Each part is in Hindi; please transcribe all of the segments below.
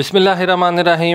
अस्सलाम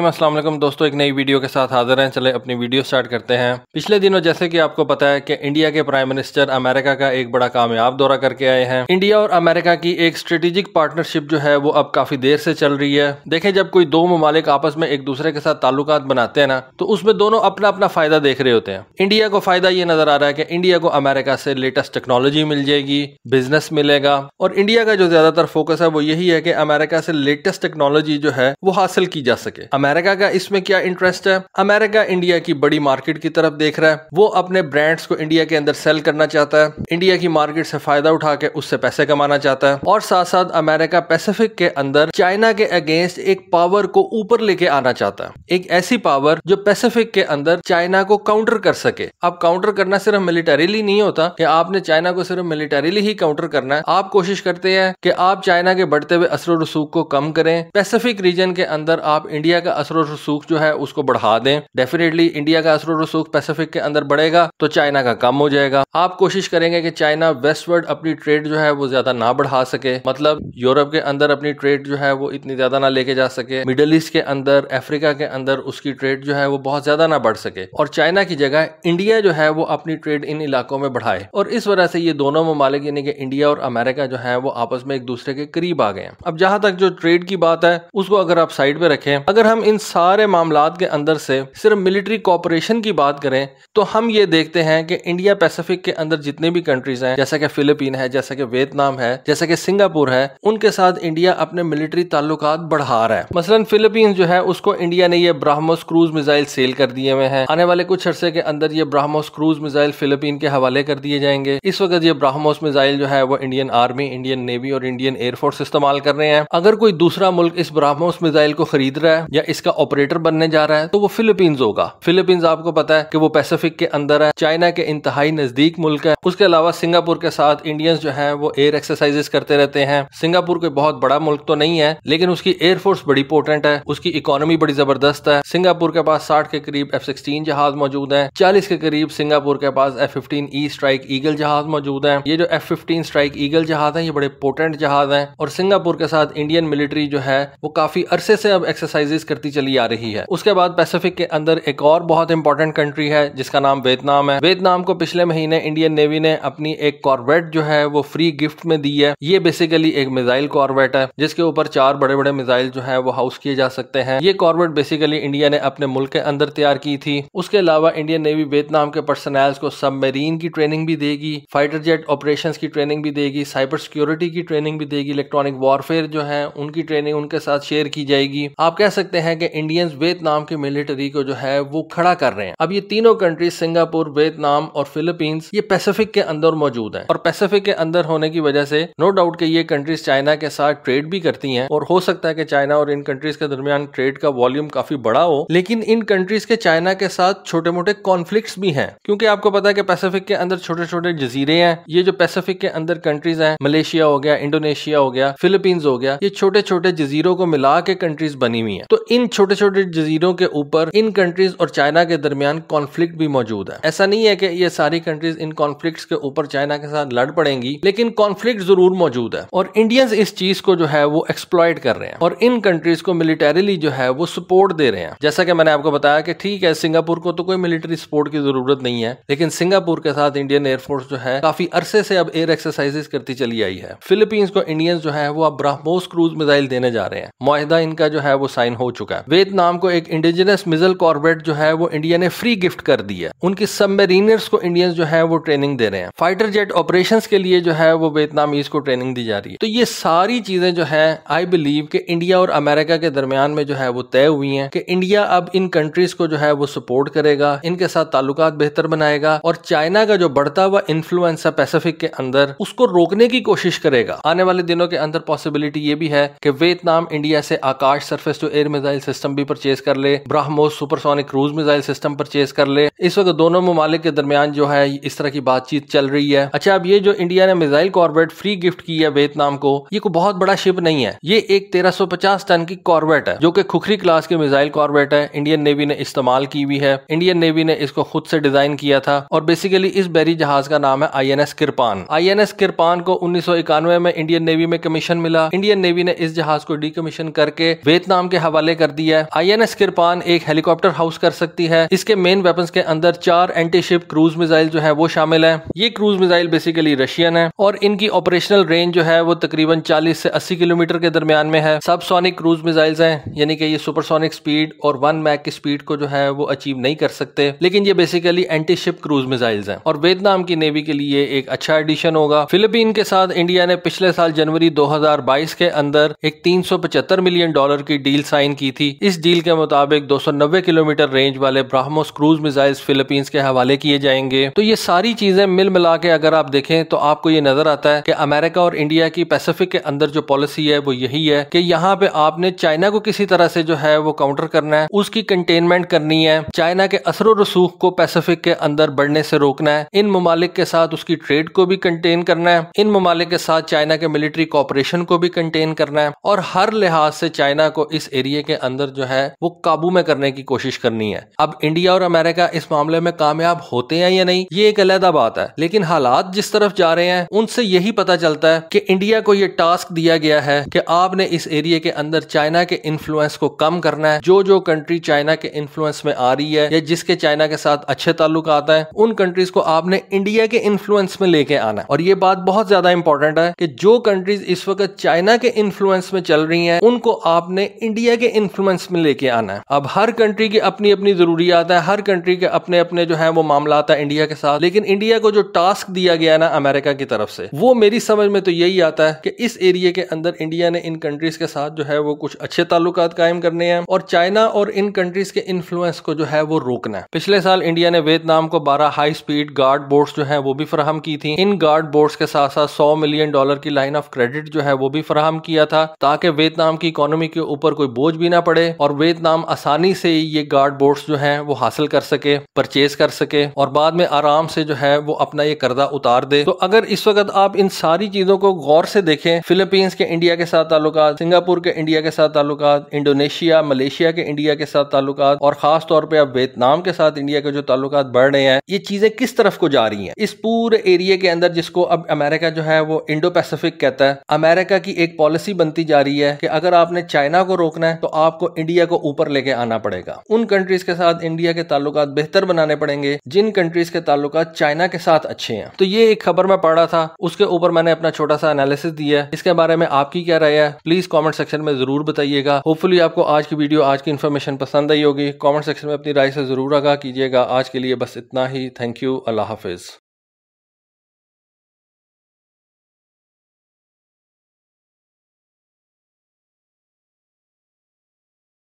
असल दोस्तों एक नई वीडियो के साथ हाजिर हैं चले अपनी वीडियो स्टार्ट करते हैं पिछले दिनों जैसे कि आपको पता है कि इंडिया के प्राइम मिनिस्टर अमेरिका का एक बड़ा कामयाब दौरा करके आए हैं इंडिया और अमेरिका की एक स्ट्रेटेजिक पार्टनरशिप जो है वो अब काफी देर से चल रही है देखें जब कोई दो ममालिक आपस में एक दूसरे के साथ ताल्लुक बनाते हैं ना तो उसमें दोनों अपना अपना फायदा देख रहे होते हैं इंडिया को फायदा ये नजर आ रहा है कि इंडिया को अमेरिका से लेटेस्ट टेक्नोलॉजी मिल जाएगी बिजनेस मिलेगा और इंडिया का जो ज्यादातर फोकस है वो यही है कि अमेरिका से लेटेस्ट टेक्नोलॉजी जो है वो हासिल की जा सके अमेरिका का इसमें क्या इंटरेस्ट है अमेरिका इंडिया की बड़ी मार्केट की तरफ देख रहा है वो अपने ब्रांड्स को इंडिया के अंदर सेल करना चाहता है इंडिया की मार्केट से फायदा उठा के उससे पैसे कमाना चाहता है और साथ साथ अमेरिका पैसिफिक के अंदर चाइना के अगेंस्ट एक पावर को ऊपर लेके आना चाहता है एक ऐसी पावर जो पैसिफिक के अंदर चाइना को काउंटर कर सके अब काउंटर करना सिर्फ मिलिटरीली नहीं होता कि आपने चाइना को सिर्फ मिलिटरीली ही काउंटर करना है आप कोशिश करते हैं कि आप चाइना के बढ़ते हुए असर रसूख को कम करें पैसिफिक रीजन के अंदर आप इंडिया का असर रसूख जो है उसको बढ़ा दें डेफिनेटली इंडिया का असर रसूख पैसिफिक के अंदर बढ़ेगा तो चाइना का कम हो जाएगा आप कोशिश करेंगे कि चाइना वेस्टवर्ड अपनी ट्रेड जो है वो ज्यादा ना बढ़ा सके मतलब यूरोप के अंदर अपनी ट्रेड जो है वो इतनी ज्यादा ना लेके जा सके मिडल ईस्ट के अंदर अफ्रीका के अंदर उसकी ट्रेड जो है वो बहुत ज्यादा ना बढ़ सके और चाइना की जगह इंडिया जो है वो अपनी ट्रेड इन इलाकों में बढ़ाए और इस वजह से ये दोनों ममालिक यानी कि इंडिया और अमेरिका जो है वो आपस में एक दूसरे के करीब आ गए अब जहां तक जो ट्रेड की बात है उसको अगर आप साइड पे रखें अगर हम इन सारे मामला के अंदर से सिर्फ मिलिट्री कॉपरेशन की बात करें तो हम ये देखते हैं कि इंडिया पैसिफिक के अंदर जितने भी कंट्रीज हैं जैसा कि फिलिपीन है जैसा कि वियतनाम है जैसा कि सिंगापुर है उनके साथ इंडिया अपने मिलिट्री ताल्लुक बढ़ा रहा है मसलन फिलिपींस जो है उसको इंडिया ने ये ब्राह्मोस क्रूज मिजाइल सेल कर दिए हुए हैं आने वाले कुछ अरसे के अंदर ये ब्राह्मोस क्रूज मिजाइल फिलिपीन के हवाले कर दिए जाएंगे इस वक्त ये ब्राह्मोस मिजाइल जो है वो इंडियन आर्मी इंडियन नेवी और इंडियन एयरफोर्स इस्तेमाल कर रहे हैं अगर कोई दूसरा मुल्क इस ब्राह्मोस मिसाइल को खरीद रहा है या इसका ऑपरेटर बनने जा रहा है तो वो फिलीपींस होगा फिलीपींस आपको पता है कि वो पैसिफिक के अंदर है चाइना के इंतहाई नजदीक मुल्क है उसके अलावा सिंगापुर के साथ इंडियंस जो है वो एयर एक्सरसाइजेस करते रहते हैं सिंगापुर कोई बहुत बड़ा मुल्क तो नहीं है लेकिन उसकी एयरफोर्स बड़ी इंपोर्टेंट है उसकी इकोनॉमी बड़ी जबरदस्त है सिंगापुर के पास साठ के करीब एफ सिक्सटीन जहाज मौजूद है चालीस के करीब सिंगापुर के पास F fifteen E strike eagle जहाज मौजूद है ये जो एफ फिफ्टीन स्ट्राइक ईगल जहाज है ये बड़े इंपोर्टेंट जहाज है और सिंगापुर के साथ इंडियन मिलिट्री जो है वो काफी अरसे से अब एक्सरसाइजेस करती चली आ रही है उसके बाद पैसिफिक के अंदर एक और बहुत इंपॉर्टेंट कंट्री है जिसका नाम वियतनाम है वियतनाम को पिछले महीने इंडियन नेवी ने अपनी एक कॉर्बेट जो है वो फ्री गिफ्ट में दी है ये बेसिकली एक मिजाइल कॉर्बेट है जिसके ऊपर चार बड़े बड़े मिजाइल जो है वो हाउस किए जा सकते हैं ये कॉर्बेट बेसिकली इंडिया ने अपने मुल्क के अंदर तैयार की थी उसके अलावा इंडियन नेवी वियतनाम के पर्सनैल्स को सबमरीन की ट्रेनिंग भी देगी फाइटर जेट ऑपरेशन की ट्रेनिंग भी देगी साइबर सिक्योरिटी की ट्रेनिंग भी देगी इलेक्ट्रॉनिक वॉरफेयर जो है उनकी ट्रेनिंग उनके साथ शेयर की जाएगी आप कह सकते हैं कि इंडियंस वियतनाम की मिलिट्री को जो है वो खड़ा कर रहे हैं अब ये तीनों कंट्रीज सिंगापुर वियतनाम और फिलीपींस ये पैसिफिक के अंदर मौजूद है और पैसिफिक के अंदर होने की वजह से नो डाउट के ये कंट्रीज चाइना के साथ ट्रेड भी करती है और हो सकता है कि चाइना और इन कंट्रीज के दरमियान ट्रेड का वॉल्यूम काफी बड़ा हो लेकिन इन कंट्रीज के चाइना के साथ छोटे मोटे कॉन्फ्लिक्ट भी हैं क्योंकि आपको पता है कि पैसिफिक के अंदर छोटे छोटे जजीरे हैं ये जो पैसिफिक के अंदर कंट्रीज हैं मलेशिया हो गया इंडोनेशिया हो गया फिलीपींस हो गया ये छोटे छोटे जजीरों को मिला के कंट्रीज बनी हुई है तो इन छोटे छोटे जजीरों के ऊपर इन कंट्रीज और चाइना के दरमियान कॉन्फ्लिक्ट भी मौजूद है ऐसा नहीं है कि ये सारी कंट्रीज इन कॉन्फ्लिक्ट के ऊपर चाइना के साथ लड़ पड़ेंगी लेकिन कॉन्फ्लिक्ट जरूर मौजूद है और इंडियंस इस चीज को जो है वो एक्सप्लॉयड कर रहे हैं और इन कंट्रीज को मिलिटेरिली जो है वो सपोर्ट दे रहे हैं जैसा कि मैंने आपको बताया कि ठीक है सिंगापुर को तो कोई मिलिट्री सपोर्ट की जरूरत नहीं है लेकिन सिंगापुर के साथ इंडियन एयरफोर्स जो है काफी अरसे से अब एयर एक्सरसाइजेस करती चली आई है फिलीपींस को इंडियंस जो है वो अब ब्राह्मोस क्रूज मिसाइल देने जा रहे हैं माहिदा इन इनका जो है वो साइन हो चुका है वेद नाम को एक इंडिजिनस मिजल कॉर्बेट जो है वो इंडिया ने फ्री गिफ्ट कर दिया है उनकी सबमरीनर्स को इंडियन जो है वो ट्रेनिंग दे रहे हैं फाइटर जेट ऑपरेशन के लिए जो है वो वियतनामीज को ट्रेनिंग दी जा रही है तो ये सारी चीजें जो है आई बिलीव कि इंडिया और अमेरिका के दरमियान में जो है वो तय हुई है कि इंडिया अब इन कंट्रीज को जो है वो सपोर्ट करेगा इनके साथ ताल्लुक बेहतर बनाएगा और चाइना का जो बढ़ता हुआ इन्फ्लुएंस है पैसिफिक के अंदर उसको रोकने की कोशिश करेगा आने वाले दिनों के अंदर पॉसिबिलिटी ये भी है कि वेतनाम इंडिया से आका Akash surface to air missile system भी परचेज कर ले BrahMos supersonic cruise missile system purchase कर ले इस वक्त दोनों ममालिक के दरमियान जो है इस तरह की बातचीत चल रही है अच्छा अब ये जो इंडिया ने मिसाइल कॉर्बेट फ्री गिफ्ट की है वियतनाम को ये कोई बहुत बड़ा शिप नहीं है ये एक पचास टन की कॉर्बेट है जो कि खुखरी क्लास की मिसाइल कॉर्बेट है इंडियन नेवी ने इस्तेमाल की हुई है इंडियन नेवी ने इसको खुद से डिजाइन किया था और बेसिकली इस बैरी जहाज का नाम है I N S Kirpan I N S Kirpan को उन्नीस में इंडियन नेवी में कमीशन मिला इंडियन नेवी ने इस जहाज को कमीशन करके वियतनाम के हवाले कर दिया है आई एन एस किरपान एक हेलीकॉप्टर हाउस कर सकती है इसके मेन वेपन के अंदर चार एंटीशिप क्रूज मिसाइल जो है वो शामिल है ये क्रूज मिसाइल बेसिकली रशियन है और इनकी ऑपरेशनल रेंज जो है वो तकरीबन चालीस से अस्सी किलोमीटर के दरमियान में है सब सोनिक क्रूज मिसाइल्स है यानी कि ये सुपरसोनिक स्पीड और वन मैक की स्पीड को जो है वो अचीव नहीं कर सकते लेकिन ये बेसिकली एंटीशिप क्रूज मिसाइल्स है और वियतनाम की नेवी के लिए एक अच्छा एडिशन होगा फिलिपीन के साथ इंडिया ने पिछले साल जनवरी 2022 के अंदर एक 375 मिलियन डॉलर की डील साइन की थी इस डील के मुताबिक 290 किलोमीटर रेंज वाले ब्राह्मोस क्रूज मिसाइल्स फिलीपींस के हवाले किए जाएंगे तो ये सारी चीजें मिल मिला के अगर आप देखें तो आपको ये नजर आता है कि अमेरिका और इंडिया की पैसिफिक के अंदर जो पॉलिसी है वो यही है कि यहाँ पे आपने चाइना को किसी तरह से जो है वो काउंटर करना है उसकी कंटेनमेंट करनी है चाइना के असर रसूख को पैसिफिक के अंदर बढ़ने से रोकना है इन ममालिक के साथ उसकी ट्रेड को भी कंटेन करना है इन ममालिक के साथ चाइना के मिलिट्री कॉपरेशन को भी कंटेन करना है और हर लिहाज से चाइना चाइना को इस एरिया के अंदर जो है वो काबू में करने की कोशिश करनी है अब इंडिया और अमेरिका इस मामले में कामयाब होते हैं या नहीं ये एक अलहदा बात है लेकिन हालात जिस तरफ जा रहे हैं उनसे यही पता चलता है कि इंडिया को ये टास्क दिया गया है कि आपने इस एरिए के अंदर चाइना के इन्फ्लुएंस को कम करना है जो जो कंट्री चाइना के इन्फ्लुएंस में आ रही है या जिसके चाइना के साथ अच्छे ताल्लुक आता है उन कंट्रीज को आपने इंडिया के इन्फ्लुएंस में लेके आना है और ये बात बहुत ज्यादा इंपॉर्टेंट है कि जो कंट्रीज इस वक्त चाइना के इन्फ्लुएंस में चल रही है उनको आपने इंडिया के इन्फ्लुएंस में लेके आना है अब हर कंट्री की अपनी अपनी जरूरियात है हर कंट्री के अपने अपने जो है वो मामला आता है इंडिया के साथ लेकिन इंडिया को जो टास्क दिया गया ना अमेरिका की तरफ से वो मेरी समझ में तो यही आता है कि इस एरिया के अंदर इंडिया ने इन कंट्रीज के साथ जो है वो कुछ अच्छे ताल्लुक कायम करने हैं और चाइना और इन कंट्रीज के इन्फ्लुएंस को जो है वो रोकना है पिछले साल इंडिया ने वियतनाम को बारह हाई स्पीड गार्ड बोर्ड जो है वो भी फराहम की थी इन गार्ड बोर्ड के साथ साथ सौ मिलियन डॉलर की लाइन ऑफ क्रेडिट जो है वो भी फराहम किया था ताकि वियतनाम की इकोनॉमी आर्मी के ऊपर कोई बोझ भी ना पड़े और वियतनाम आसानी से ये गार्ड बोर्ड्स जो हैं वो हासिल कर सके परचेज कर सके और बाद में आराम से जो है वो अपना ये कर्जा उतार दे तो अगर इस वक्त आप इन सारी चीजों को गौर से देखें फिलीपींस के इंडिया के साथ ताल्लुक सिंगापुर के इंडिया के साथ ताल्लुक इंडोनेशिया मलेशिया के इंडिया के साथ ताल्लुक और खास तौर पर अब वियतनाम के साथ इंडिया के जो ताल्लुक बढ़ रहे हैं ये चीजें किस तरफ को जा रही है इस पूरे एरिया के अंदर जिसको अब अमेरिका जो है वो इंडो पैसिफिक कहता है अमेरिका की एक पॉलिसी बनती जा रही है कि अगर आपने चाइना को रोकना है तो आपको इंडिया को ऊपर लेके आना पड़ेगा उन कंट्रीज के साथ इंडिया के ताल्लुक बेहतर बनाने पड़ेंगे जिन कंट्रीज के ताल्लुक चाइना के साथ अच्छे हैं तो ये एक खबर में पढ़ा था उसके ऊपर मैंने अपना छोटा सा एनालिसिस दिया है इसके बारे में आपकी क्या राय है प्लीज कॉमेंट सेक्शन में जरूर बताइएगा होपफुली आपको आज की वीडियो आज की इन्फॉर्मेशन पसंद आई होगी कॉमेंट सेक्शन में अपनी राय से जरूर आगा कीजिएगा आज के लिए बस इतना ही थैंक यू अल्लाह हाफिज